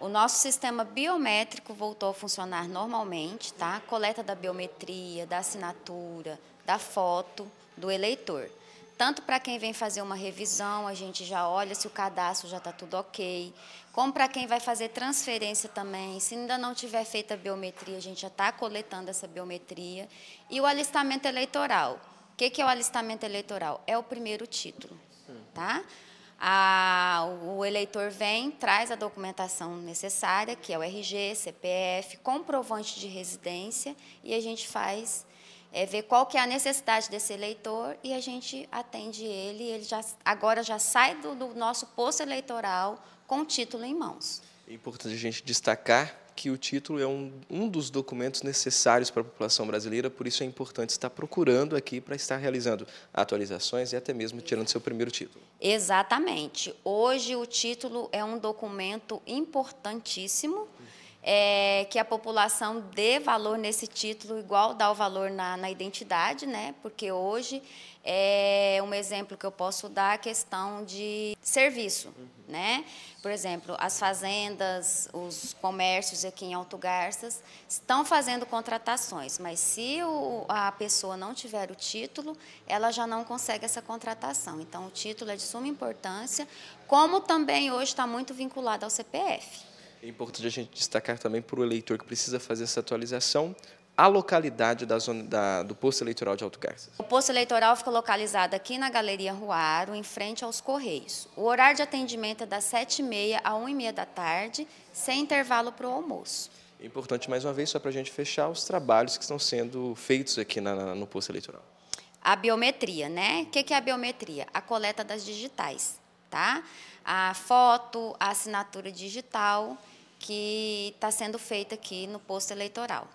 O nosso sistema biométrico voltou a funcionar normalmente, tá? Coleta da biometria, da assinatura, da foto do eleitor. Tanto para quem vem fazer uma revisão, a gente já olha se o cadastro já está tudo ok, como para quem vai fazer transferência também, se ainda não tiver feita a biometria, a gente já está coletando essa biometria. E o alistamento eleitoral. O que, que é o alistamento eleitoral? É o primeiro título, tá? A então, o eleitor vem, traz a documentação necessária, que é o RG, CPF, comprovante de residência, e a gente faz, é, vê qual que é a necessidade desse eleitor e a gente atende ele. Ele já, agora já sai do, do nosso posto eleitoral com o título em mãos. É importante a gente destacar que o título é um, um dos documentos necessários para a população brasileira, por isso é importante estar procurando aqui para estar realizando atualizações e até mesmo tirando seu primeiro título. Exatamente. Hoje o título é um documento importantíssimo é, que a população dê valor nesse título, igual dá o valor na, na identidade, né? porque hoje é um exemplo que eu posso dar a questão de serviço. Uhum. Né? Por exemplo, as fazendas, os comércios aqui em Alto Garças estão fazendo contratações, mas se o, a pessoa não tiver o título, ela já não consegue essa contratação. Então, o título é de suma importância, como também hoje está muito vinculado ao CPF. É importante a gente destacar também para o eleitor que precisa fazer essa atualização a localidade da zona, da, do posto eleitoral de Alto Garças. O posto eleitoral fica localizado aqui na Galeria Ruaro, em frente aos Correios. O horário de atendimento é das 7h30 a 1h30 da tarde, sem intervalo para o almoço. É importante, mais uma vez, só para a gente fechar, os trabalhos que estão sendo feitos aqui na, na, no posto eleitoral. A biometria, né? O que, que é a biometria? A coleta das digitais, tá? A foto, a assinatura digital que está sendo feita aqui no posto eleitoral.